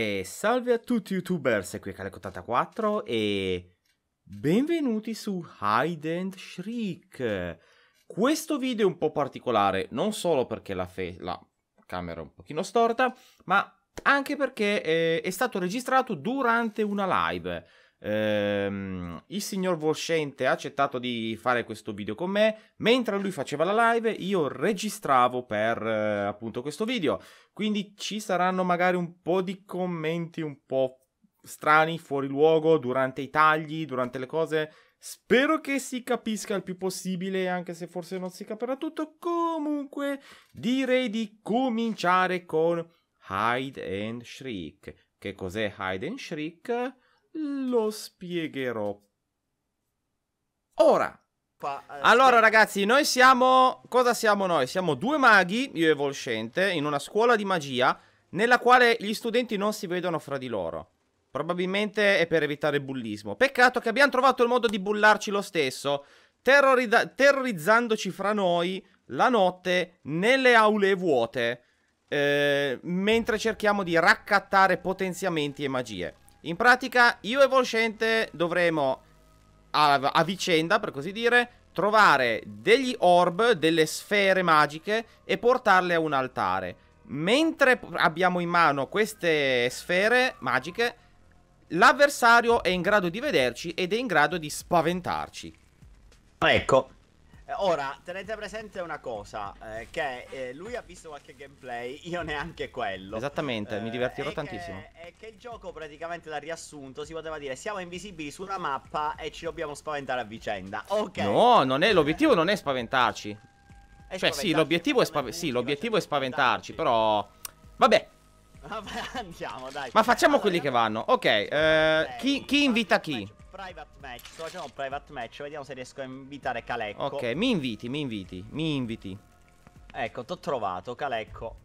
E salve a tutti youtubers, qui è Caleco84 e benvenuti su Hide and Shriek. Questo video è un po' particolare, non solo perché la, la camera è un pochino storta, ma anche perché eh, è stato registrato durante una live. Ehm, il signor Voscente ha accettato di fare questo video con me. Mentre lui faceva la live, io registravo per eh, appunto questo video. Quindi ci saranno magari un po' di commenti un po' strani, fuori luogo, durante i tagli, durante le cose. Spero che si capisca il più possibile, anche se forse non si capirà tutto. Comunque, direi di cominciare con Hide and Shriek. Che cos'è Hide and Shriek? Lo spiegherò. Ora. Eh, allora ragazzi, noi siamo... Cosa siamo noi? Siamo due maghi, io e Volscente, in una scuola di magia nella quale gli studenti non si vedono fra di loro. Probabilmente è per evitare bullismo. Peccato che abbiamo trovato il modo di bullarci lo stesso, terrorizzandoci fra noi la notte nelle aule vuote, eh, mentre cerchiamo di raccattare potenziamenti e magie. In pratica io e Volscente dovremo a, a vicenda, per così dire, trovare degli orb, delle sfere magiche e portarle a un altare. Mentre abbiamo in mano queste sfere magiche, l'avversario è in grado di vederci ed è in grado di spaventarci. Ecco, eh, ora, tenete presente una cosa, eh, che eh, lui ha visto qualche gameplay, io neanche quello. Esattamente, eh, mi divertirò tantissimo. E che il gioco praticamente l'ha riassunto, si poteva dire siamo invisibili su una mappa e ci dobbiamo spaventare a vicenda. Ok. No, l'obiettivo non è spaventarci. È cioè spaventarci, sì, l'obiettivo è, spav sì, è, spaventarci, però... Vabbè. Vabbè, andiamo, dai. Ma facciamo allora, quelli che vanno. Ok, eh, eh, chi, chi invita chi? private match. Sto un private match. Vediamo se riesco a invitare Calecco. Ok, mi inviti, mi inviti, mi inviti. Ecco, t'ho trovato, Calecco.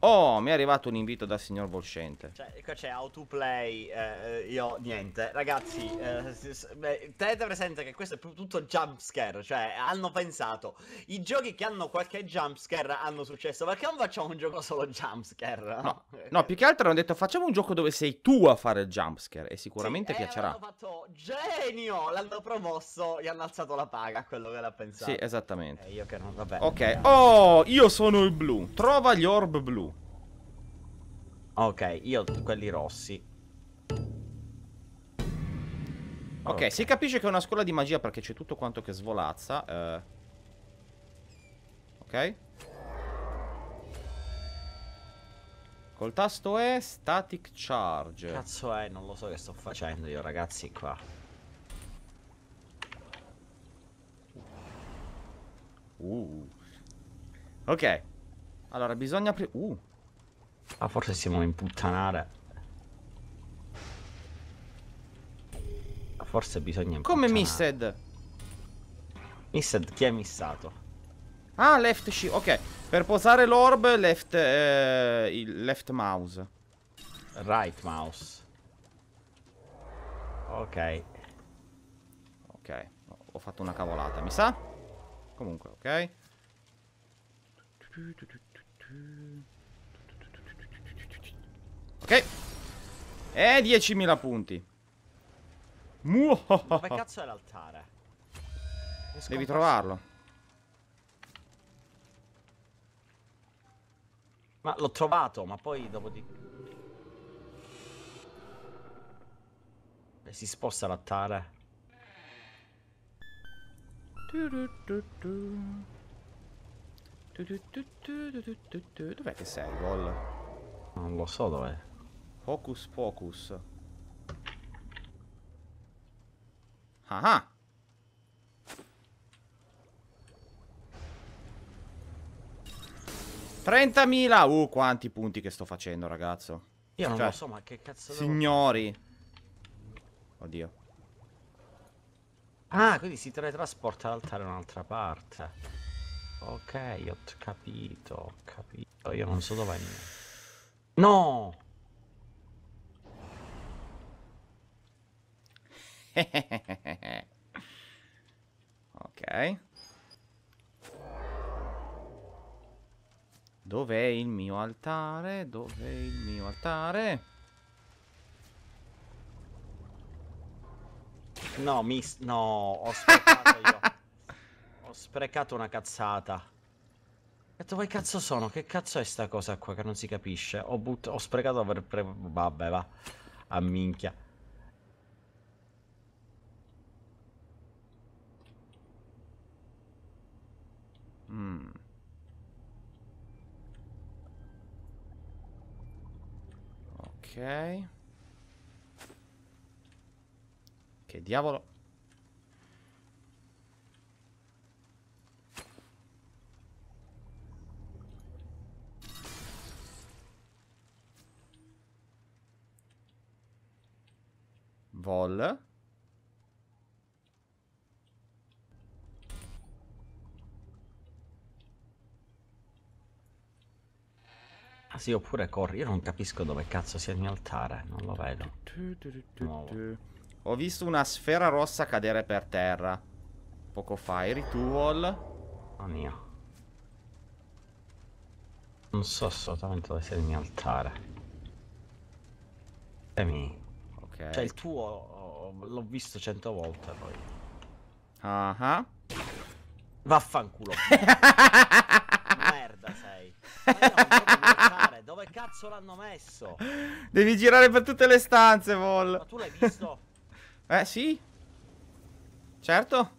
Oh, mi è arrivato un invito dal signor Volscente. Cioè, qua ecco, c'è autoplay, eh, io niente. Ragazzi, eh, tenete presente che questo è tutto jumpscare, cioè hanno pensato. I giochi che hanno qualche jumpscare hanno successo, perché non facciamo un gioco solo jumpscare? No? No, no, più che altro hanno detto facciamo un gioco dove sei tu a fare il jumpscare e sicuramente sì, eh, piacerà. L'hanno fatto genio, l'hanno promosso, gli hanno alzato la paga a quello che l'ha pensato. Sì, esattamente. E eh, io che non, va bene. Ok, oh, io sono il blu, trova gli orb blu. Ok, io quelli rossi. Ok, si capisce che è una scuola di magia perché c'è tutto quanto che svolazza. Eh. Ok. Col tasto E, static charge. Cazzo è, non lo so che sto facendo io ragazzi qua. Uh. Ok. Allora, bisogna... Uh. Ah, forse siamo in puttanare. Forse bisogna Come Missed? Missed, chi è missato? Ah, left shift, ok. Per posare l'orb, left, eh, left mouse. Right mouse. Ok. Ok, ho fatto una cavolata, mi sa? Comunque, ok. Ok. E 10.000 punti. Muohohoho. Ma cazzo è l'altare? Devi trovarlo. Ma l'ho trovato, ma poi dopo di... Beh, si sposta l'altare. Dov'è che sei, Gol? Non lo so dov'è. Focus pocus. Ah! ah. 30.000. Uh, quanti punti che sto facendo, ragazzo. Io non cioè, lo so, ma che cazzo Signori! Oddio. Ah, quindi si teletrasporta l'altare da un'altra parte. Ok, ho capito, ho capito. Io non so dove è. No! ok. Dov'è il mio altare? Dov'è il mio altare? No, mi... No, ho sprecato io. Ho sprecato una cazzata. Ho detto, che cazzo sono? Che cazzo è sta cosa qua che non si capisce? Ho, ho sprecato per... Pre... Vabbè, va. A minchia. Mm. Ok. Che diavolo... Vol. Ah sì, oppure corri. Io non capisco dove cazzo sia il mio altare, non lo vedo. Nuovo. Ho visto una sfera rossa cadere per terra. Poco fa, i ritual. Mamma ah, mia. Non so assolutamente dove sia il mio altare. Dammi. Ok. Cioè il tuo l'ho visto cento volte poi. Ah. Uh -huh. Vaffanculo. Merda sei. Ma Dove cazzo l'hanno messo? Devi girare per tutte le stanze, Vol. Ma tu l'hai visto? eh, sì. Certo.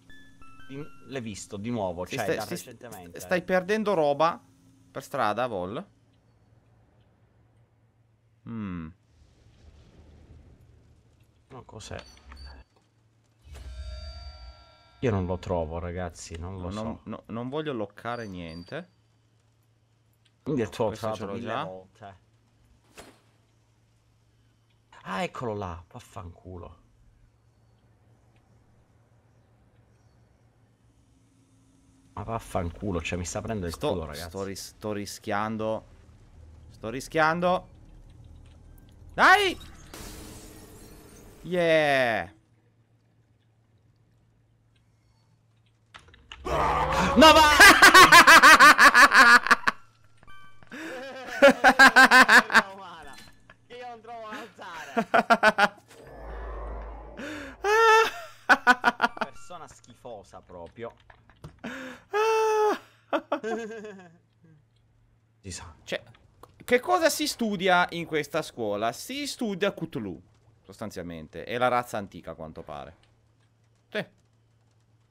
L'hai visto di nuovo, si cioè stai, si, recentemente. Stai perdendo roba per strada, Vol. Mmm ma cos'è? Io non lo trovo, ragazzi, non lo no, so. Non, no, non voglio loccare niente. Quindi è tuo ce l'ho già. Volte. Ah, eccolo là, vaffanculo. Ma vaffanculo, cioè mi sta prendendo il sto, culo, ragazzi. Sto, ris sto rischiando. Sto rischiando. Dai! Yeah. No va! io non trovo l'alzare. Persona schifosa proprio. sa. Cioè, che cosa si studia in questa scuola? Si studia Cthulhu sostanzialmente. È la razza antica, a quanto pare. Sì.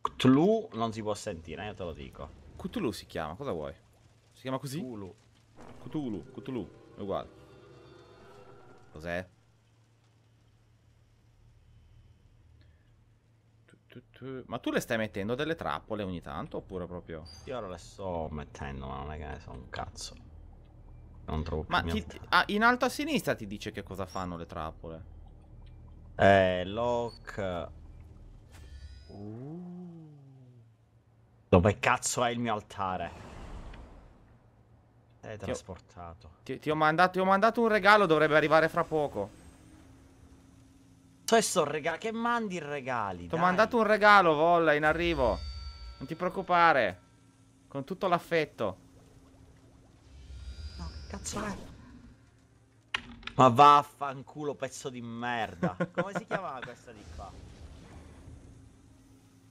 Cthulhu non si può sentire, eh, io te lo dico. Cthulhu si chiama, cosa vuoi? Si chiama così? Cthulhu. Cthulhu, Cthulhu, è uguale. Cos'è? Ma tu le stai mettendo delle trappole ogni tanto oppure proprio? Io ora le sto mettendo, ma non è che ne so un cazzo. Non trovo più ma ti, ah, in alto a sinistra ti dice che cosa fanno le trappole. Eh, Locke... Uh. Dove cazzo è il mio altare? È trasportato. Ti, ti, ho mandato, ti ho mandato un regalo, dovrebbe arrivare fra poco. Questo regalo, che mandi i regali? Ti ho mandato un regalo, Volla, in arrivo. Non ti preoccupare. Con tutto l'affetto. No, che cazzo è? Ma vaffanculo pezzo di merda. Come si chiamava questa di qua?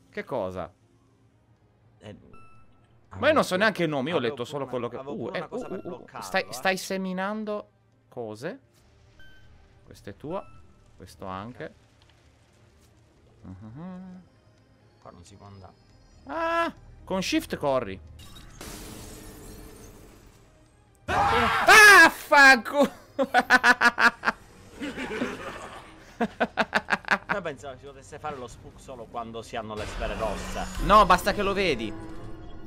Che cosa? Eh, ma io non so neanche il nome, io ho letto solo una, quello che... Uh, eh, uh, uh, uh. Stai, eh. stai, seminando cose. Questa è tua. Questo anche. Okay. -huh. Qua non si può andare. Ah! Con shift corri. Ah! Vaffanculo! Ah, io pensavo si potesse fare lo spook solo quando si hanno le sfere rosse. No, basta che lo vedi.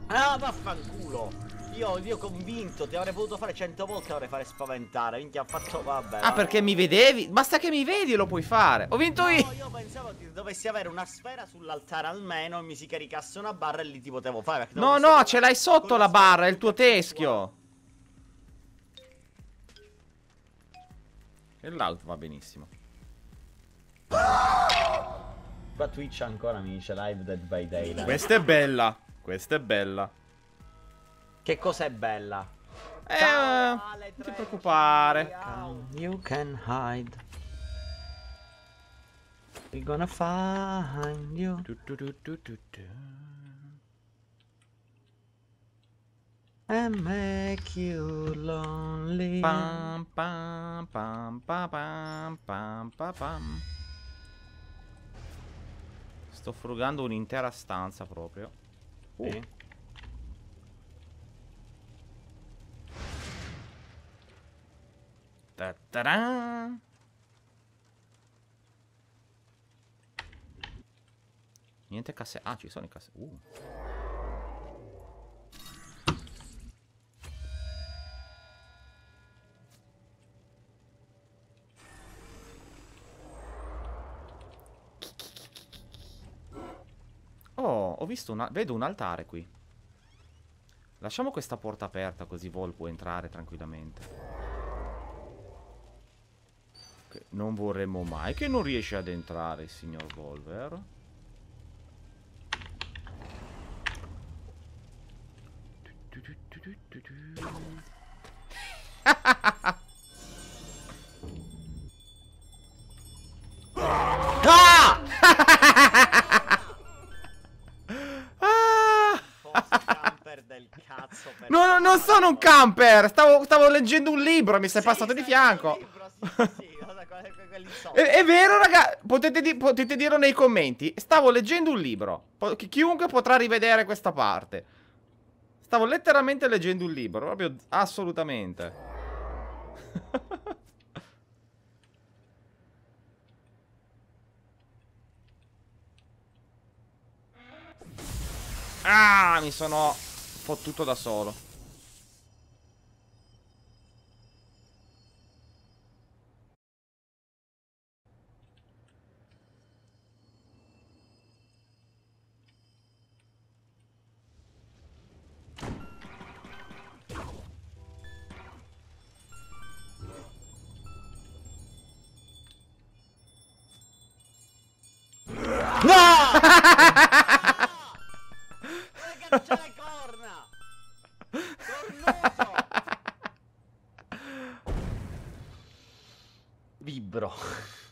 Ah, vaffanculo. Io, io convinto, ti avrei potuto fare cento volte, avrei fare spaventare. Minchia, ha fatto vabbè. Ah, vabbè. perché mi vedevi? Basta che mi vedi, lo puoi fare. Ho vinto no, io. No, io pensavo che dovessi avere una sfera sull'altare almeno. e Mi si caricasse una barra e lì ti potevo fare. No, no, ce l'hai sotto la barra, è il tuo teschio. E l'out va benissimo. Qua Twitch ancora mi dice live dead by daylight. Questa è bella. Questa è bella. Che cosa è bella? Eh, Ciao, non ti preoccupare. You can hide. We're gonna find you. Du, du, du, And make you lonely. Pam, pam, pam, pam, pam, pam, pam, pam. Sto frugando un'intera stanza proprio. Uh. Sì. Ta -ta Niente casse. Ah, ci sono i casse. Uh. visto una... Vedo un altare qui. Lasciamo questa porta aperta così Vol può entrare tranquillamente. Che non vorremmo mai che non riesce ad entrare il signor Volver. Du, du, du, un camper! Stavo, stavo leggendo un libro, mi sei sì, passato di fianco. Libro, sì, sì. È, è, vero, raga. Potete, di potete, dirlo nei commenti. Stavo leggendo un libro. Po chiunque potrà rivedere questa parte. Stavo letteralmente leggendo un libro. Proprio assolutamente. ah, mi sono fottuto da solo. No! Perché c'è le corna? Cornoso! Vibro.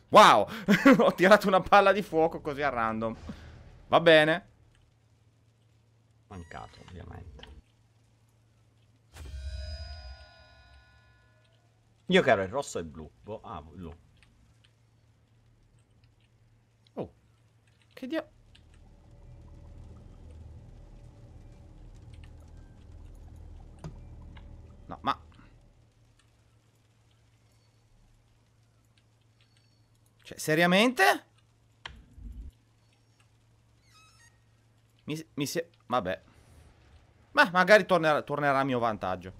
Wow! Ho tirato una palla di fuoco così a random. Va bene. Mancato, ovviamente. Io che ero il rosso e il blu. Boh, ah, blu. Che dia... No, ma... Cioè, seriamente? Mi, mi si... Vabbè. Ma magari tornerà, tornerà a mio vantaggio.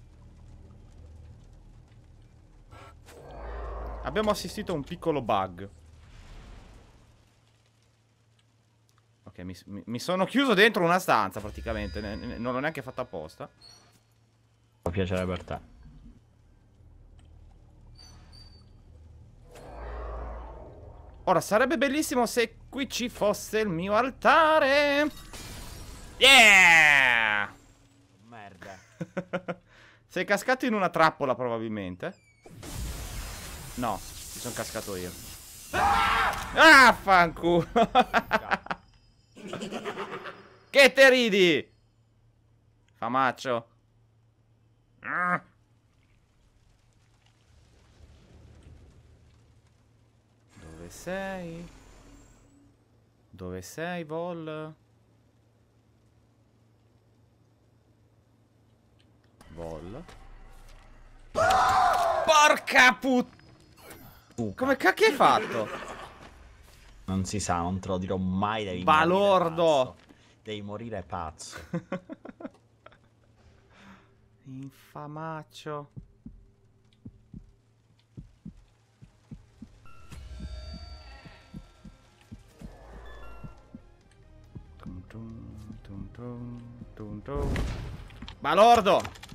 Abbiamo assistito a un piccolo bug. Perché mi, mi, sono chiuso dentro una stanza praticamente. Ne, ne, non l'ho neanche fatto apposta. Fa piacere per te. Ora sarebbe bellissimo se qui ci fosse il mio altare. Yeah! Merda. Sei cascato in una trappola probabilmente. No, ci sono cascato io. Ah, ah fanculo. che te ridi? Famaccio. Dove sei? Dove sei, Vol? Vol. Porca puttana! Come cacchio hai fatto? Non si sa, non te lo dirò mai. Devi Balordo! Morire Devi morire pazzo. Infamaccio. Balordo!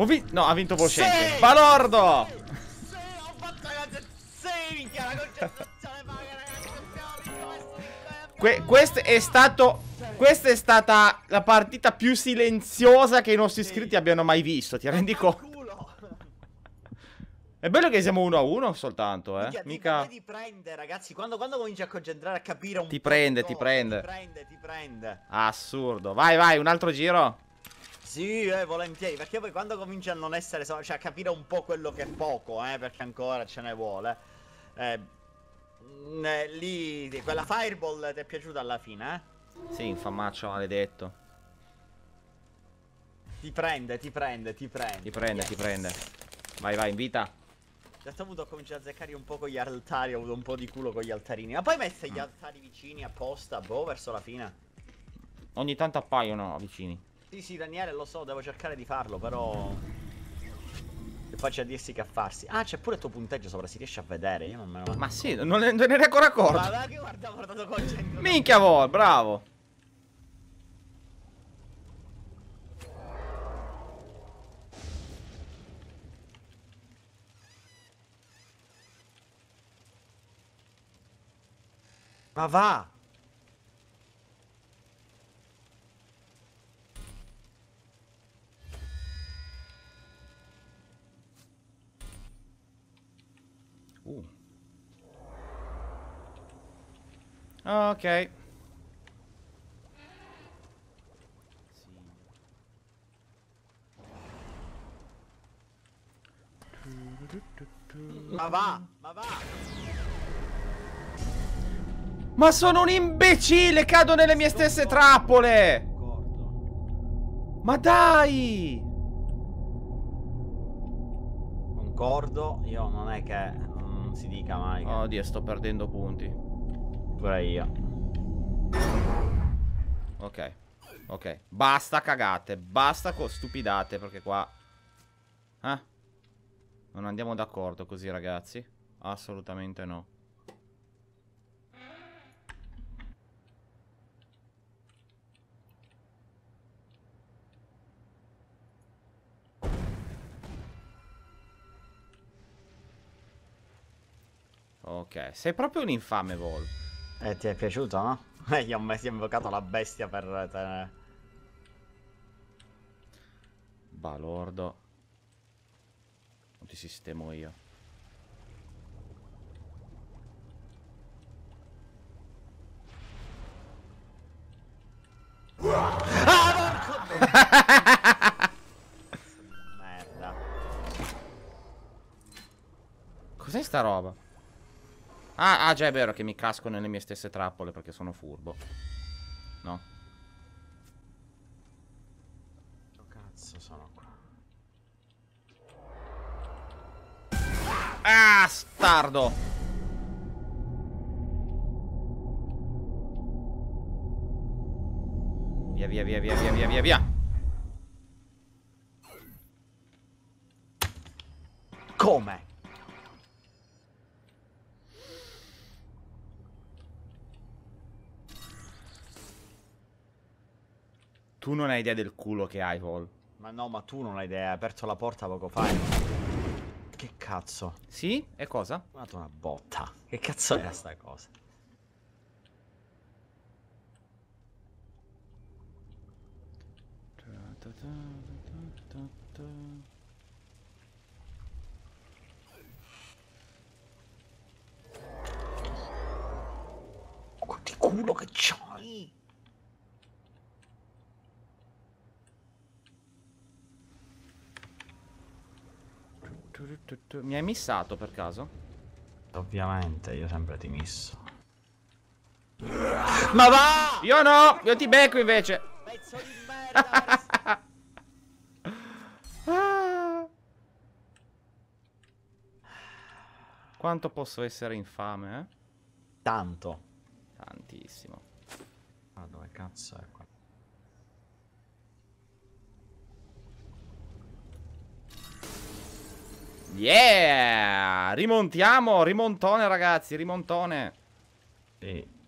Ho vinto. No, ha vinto ho fatto la Vocente. Balordo! que questo è stato. Questa è stata la partita più silenziosa che i nostri iscritti abbiano mai visto. Ti rendi conto? È bello che siamo uno a uno soltanto, eh. Mica. Mica... Ti prende, ragazzi. Quando, quando cominci a concentrare, a capire un po'. Ti prende, ti prende. Ti prende, ti prende. Assurdo. Vai, vai, un altro giro. Sì, eh, volentieri, perché poi quando comincia a non essere solo, cioè a capire un po' quello che è poco, eh, perché ancora ce ne vuole, eh, eh lì, quella fireball ti è piaciuta alla fine, eh? Sì, infamaccio maledetto. Ti prende, ti prende, ti prende. Ti prende, yes. ti prende. Vai, vai, invita. Da questo punto ho cominciato a zeccare un po' con gli altari, ho avuto un po' di culo con gli altarini. Ma poi mette gli mm. altari vicini apposta, boh, verso la fine. Ogni tanto appaiono vicini. Sì, sì, Daniele, lo so, devo cercare di farlo, però... Che faccia a dirsi che a farsi. Ah, c'è pure il tuo punteggio sopra, si riesce a vedere. Io non me lo... Ma sì, non, ne, non ero ancora accorto. Ma che guarda, guarda, guarda, guarda. Minchia voi, bravo. Ma va! Uh. Ok. Ma va, ma va. Ma sono un imbecille, cado nelle mie stesse trappole. Ma dai! Concordo, io non è che si dica mai. Che... Oddio, sto perdendo punti. Pure io. Ok. Ok. Basta cagate. Basta con stupidate perché qua... Eh? Non andiamo d'accordo così, ragazzi. Assolutamente no. Ok, sei proprio un infame, Vol. Eh, ti è piaciuto, no? Eh, gli ho messo invocato la bestia per tenere... Balordo. Non ti sistemo io. Ah, porco! Merda. Cos'è sta roba? Ah, ah, già è vero che mi casco nelle mie stesse trappole perché sono furbo. No? Che cazzo sono qua. Ah, stardo! Via, via, via, via, via, via, via, via. Tu non hai idea del culo che hai, Paul. Ma no, ma tu non hai idea, hai aperto la porta poco fa. Che cazzo? Sì? E cosa? Guarda una botta. Che cazzo era sta cosa? Di culo che c'hai! Mi hai missato per caso? Ovviamente, io sempre ti misso. Ma va! Io no! Io ti becco invece! Pezzo di merda! Quanto posso essere infame, eh? Tanto. Tantissimo. Ma ah, dove cazzo è? Yeah! Rimontiamo, rimontone ragazzi, rimontone. Sì.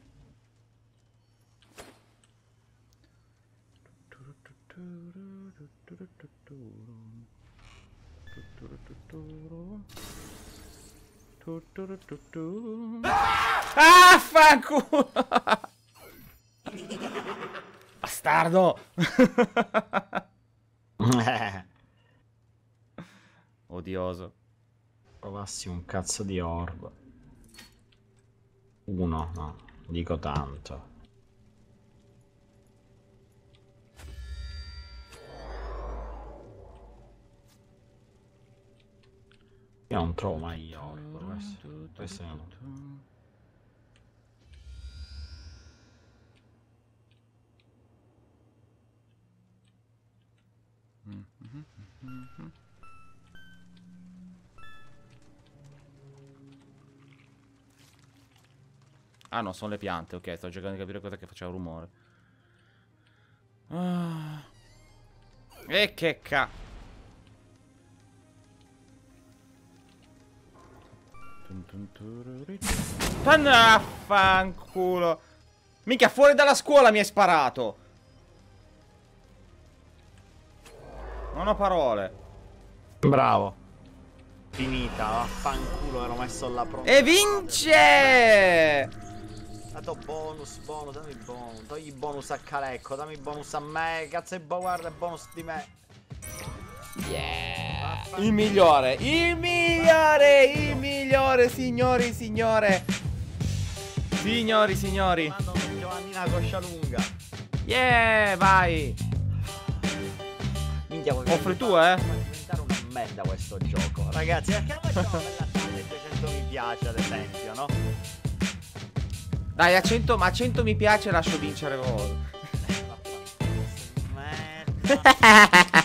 Ah, fanculo! Bastardo! Odioso. Provassi un cazzo di orb. Uno, no. Dico tanto. Io non trovo mai orb. Questo, questo è un... Mm-hmm. Ah no, sono le piante, ok, sto cercando di capire cosa che faceva rumore. Ah. E che ca... Tannaffanculo Mica fuori dalla scuola mi hai sparato Non ho parole Bravo Finita, vaffanculo, ero messo alla prova E vince! do bonus, bonus, dammi bonus. Togli bonus a Calecco, dammi bonus a me. Cazzo, bo guarda il bonus di me. Yeah! Il migliore, il migliore, il migliore, signori, signore. Signori, signori. Giovannina coscia lunga. Yeah, vai. Minchia, Offri tu, eh. diventare una merda questo gioco. Ragazzi, perché non facciamo bella 200 mi piace, ad esempio, no? Dai, a 100, ma a 100 mi piace lascio vincere voi. Merda.